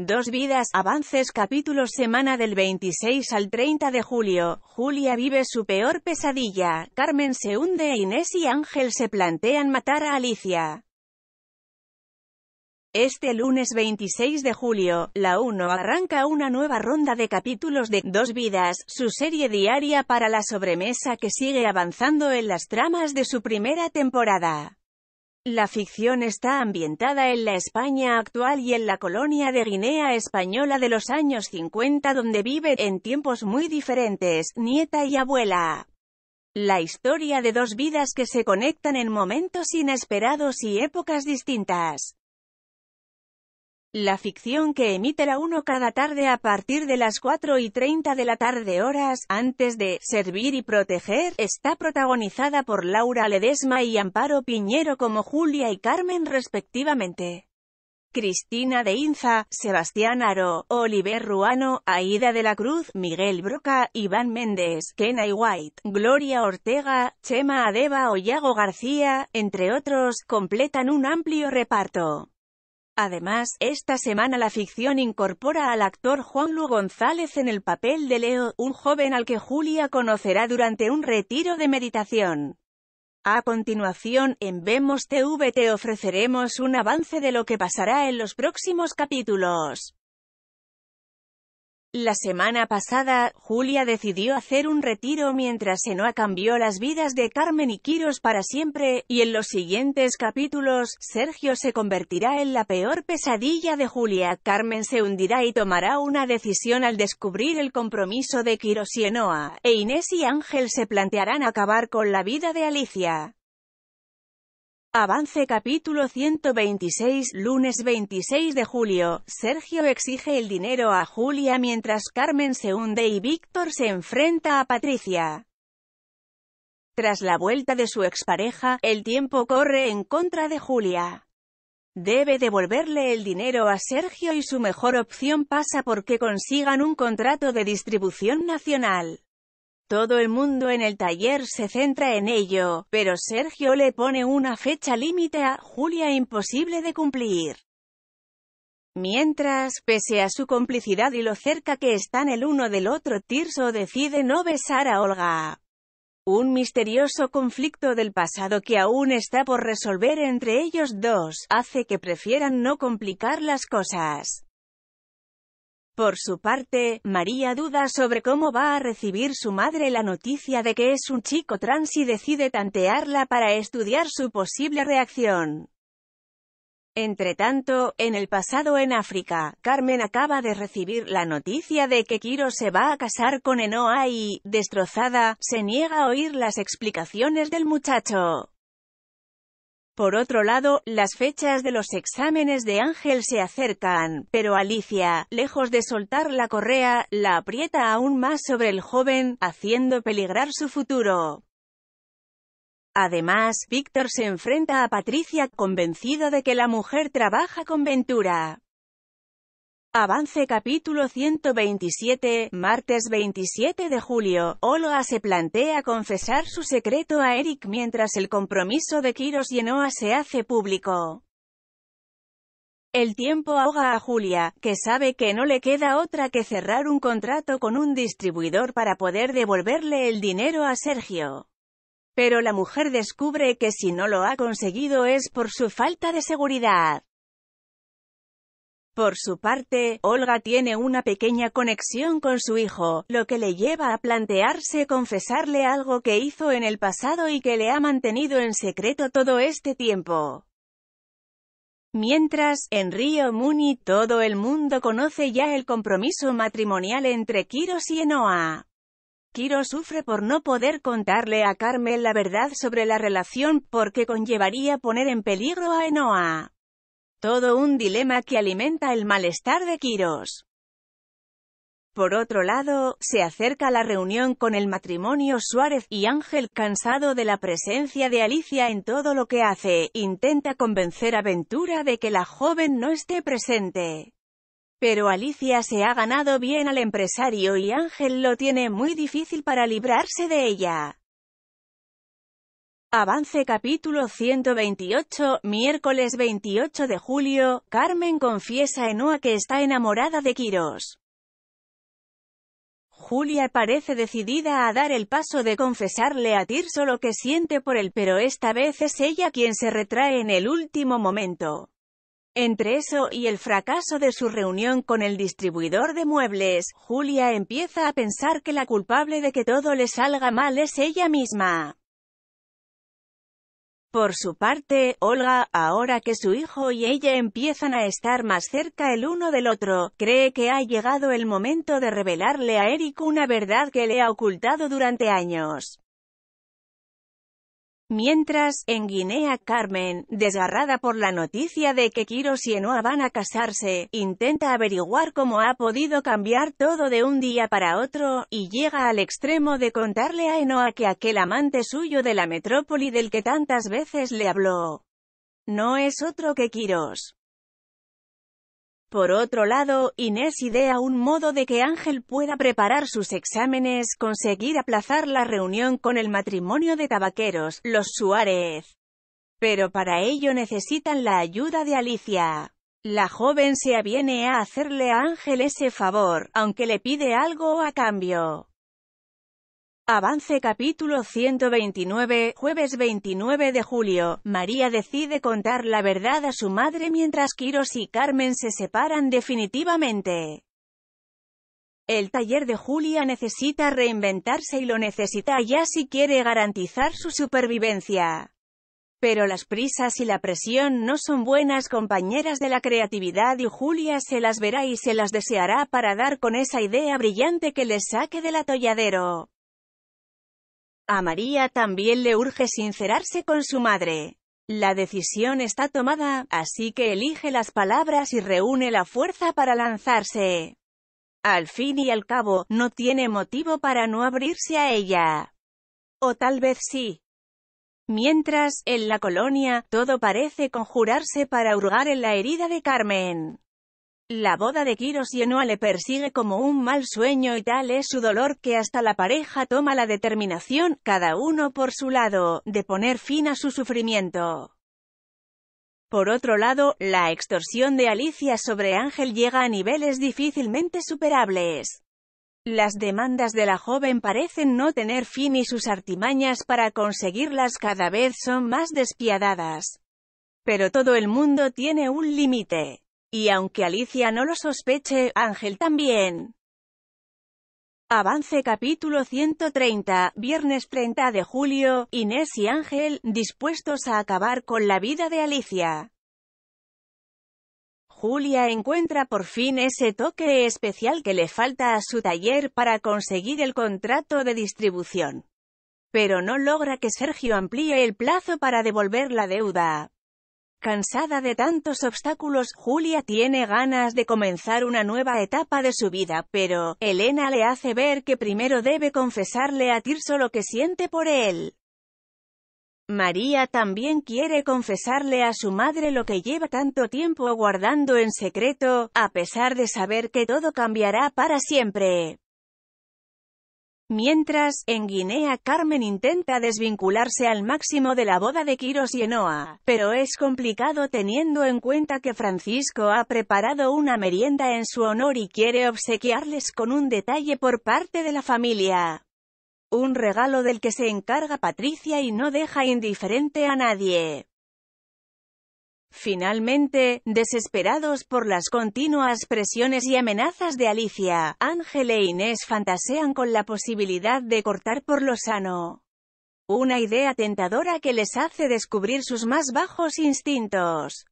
Dos vidas, avances capítulos semana del 26 al 30 de julio, Julia vive su peor pesadilla, Carmen se hunde e Inés y Ángel se plantean matar a Alicia. Este lunes 26 de julio, la 1 arranca una nueva ronda de capítulos de Dos vidas, su serie diaria para la sobremesa que sigue avanzando en las tramas de su primera temporada. La ficción está ambientada en la España actual y en la colonia de Guinea Española de los años 50 donde vive, en tiempos muy diferentes, nieta y abuela. La historia de dos vidas que se conectan en momentos inesperados y épocas distintas. La ficción que emite la 1 cada tarde a partir de las 4 y 30 de la tarde horas, antes de Servir y Proteger, está protagonizada por Laura Ledesma y Amparo Piñero como Julia y Carmen respectivamente. Cristina de Inza, Sebastián Aro, Oliver Ruano, Aida de la Cruz, Miguel Broca, Iván Méndez, Kenai White, Gloria Ortega, Chema Adeba o Yago García, entre otros, completan un amplio reparto. Además, esta semana la ficción incorpora al actor Juan Lu González en el papel de Leo, un joven al que Julia conocerá durante un retiro de meditación. A continuación, en Vemos TV te ofreceremos un avance de lo que pasará en los próximos capítulos. La semana pasada, Julia decidió hacer un retiro mientras Enoa cambió las vidas de Carmen y Quiros para siempre, y en los siguientes capítulos, Sergio se convertirá en la peor pesadilla de Julia, Carmen se hundirá y tomará una decisión al descubrir el compromiso de Quiros y Enoa, e Inés y Ángel se plantearán acabar con la vida de Alicia. Avance capítulo 126 Lunes 26 de julio, Sergio exige el dinero a Julia mientras Carmen se hunde y Víctor se enfrenta a Patricia. Tras la vuelta de su expareja, el tiempo corre en contra de Julia. Debe devolverle el dinero a Sergio y su mejor opción pasa porque consigan un contrato de distribución nacional. Todo el mundo en el taller se centra en ello, pero Sergio le pone una fecha límite a Julia imposible de cumplir. Mientras, pese a su complicidad y lo cerca que están el uno del otro, Tirso decide no besar a Olga. Un misterioso conflicto del pasado que aún está por resolver entre ellos dos, hace que prefieran no complicar las cosas. Por su parte, María duda sobre cómo va a recibir su madre la noticia de que es un chico trans y decide tantearla para estudiar su posible reacción. Entretanto, en el pasado en África, Carmen acaba de recibir la noticia de que Kiro se va a casar con Enoa y, destrozada, se niega a oír las explicaciones del muchacho. Por otro lado, las fechas de los exámenes de Ángel se acercan, pero Alicia, lejos de soltar la correa, la aprieta aún más sobre el joven, haciendo peligrar su futuro. Además, Víctor se enfrenta a Patricia, convencido de que la mujer trabaja con Ventura. Avance capítulo 127, martes 27 de julio, Olga se plantea confesar su secreto a Eric mientras el compromiso de Kiros y Enoa se hace público. El tiempo ahoga a Julia, que sabe que no le queda otra que cerrar un contrato con un distribuidor para poder devolverle el dinero a Sergio. Pero la mujer descubre que si no lo ha conseguido es por su falta de seguridad. Por su parte, Olga tiene una pequeña conexión con su hijo, lo que le lleva a plantearse confesarle algo que hizo en el pasado y que le ha mantenido en secreto todo este tiempo. Mientras, en Río Muni todo el mundo conoce ya el compromiso matrimonial entre Kiros y Enoa. Kiro sufre por no poder contarle a Carmen la verdad sobre la relación, porque conllevaría poner en peligro a Enoa. Todo un dilema que alimenta el malestar de Quiros. Por otro lado, se acerca la reunión con el matrimonio Suárez y Ángel, cansado de la presencia de Alicia en todo lo que hace, intenta convencer a Ventura de que la joven no esté presente. Pero Alicia se ha ganado bien al empresario y Ángel lo tiene muy difícil para librarse de ella. Avance capítulo 128, miércoles 28 de julio, Carmen confiesa a Enoa que está enamorada de Kiros. Julia parece decidida a dar el paso de confesarle a Tirso lo que siente por él pero esta vez es ella quien se retrae en el último momento. Entre eso y el fracaso de su reunión con el distribuidor de muebles, Julia empieza a pensar que la culpable de que todo le salga mal es ella misma. Por su parte, Olga, ahora que su hijo y ella empiezan a estar más cerca el uno del otro, cree que ha llegado el momento de revelarle a Eric una verdad que le ha ocultado durante años. Mientras, en Guinea Carmen, desgarrada por la noticia de que Kiros y Enoa van a casarse, intenta averiguar cómo ha podido cambiar todo de un día para otro, y llega al extremo de contarle a Enoa que aquel amante suyo de la metrópoli del que tantas veces le habló, no es otro que Kiros. Por otro lado, Inés idea un modo de que Ángel pueda preparar sus exámenes, conseguir aplazar la reunión con el matrimonio de tabaqueros, los Suárez. Pero para ello necesitan la ayuda de Alicia. La joven se aviene a hacerle a Ángel ese favor, aunque le pide algo a cambio. Avance capítulo 129, jueves 29 de julio, María decide contar la verdad a su madre mientras Kiros y Carmen se separan definitivamente. El taller de Julia necesita reinventarse y lo necesita ya si quiere garantizar su supervivencia. Pero las prisas y la presión no son buenas compañeras de la creatividad y Julia se las verá y se las deseará para dar con esa idea brillante que les saque del atolladero. A María también le urge sincerarse con su madre. La decisión está tomada, así que elige las palabras y reúne la fuerza para lanzarse. Al fin y al cabo, no tiene motivo para no abrirse a ella. O tal vez sí. Mientras, en la colonia, todo parece conjurarse para hurgar en la herida de Carmen. La boda de Kiros y Enoa le persigue como un mal sueño y tal es su dolor que hasta la pareja toma la determinación, cada uno por su lado, de poner fin a su sufrimiento. Por otro lado, la extorsión de Alicia sobre Ángel llega a niveles difícilmente superables. Las demandas de la joven parecen no tener fin y sus artimañas para conseguirlas cada vez son más despiadadas. Pero todo el mundo tiene un límite. Y aunque Alicia no lo sospeche, Ángel también. Avance capítulo 130, viernes 30 de julio, Inés y Ángel, dispuestos a acabar con la vida de Alicia. Julia encuentra por fin ese toque especial que le falta a su taller para conseguir el contrato de distribución. Pero no logra que Sergio amplíe el plazo para devolver la deuda, Cansada de tantos obstáculos, Julia tiene ganas de comenzar una nueva etapa de su vida, pero, Elena le hace ver que primero debe confesarle a Tirso lo que siente por él. María también quiere confesarle a su madre lo que lleva tanto tiempo guardando en secreto, a pesar de saber que todo cambiará para siempre. Mientras, en Guinea Carmen intenta desvincularse al máximo de la boda de Kiros y Enoa, pero es complicado teniendo en cuenta que Francisco ha preparado una merienda en su honor y quiere obsequiarles con un detalle por parte de la familia. Un regalo del que se encarga Patricia y no deja indiferente a nadie. Finalmente, desesperados por las continuas presiones y amenazas de Alicia, Ángel e Inés fantasean con la posibilidad de cortar por lo sano. Una idea tentadora que les hace descubrir sus más bajos instintos.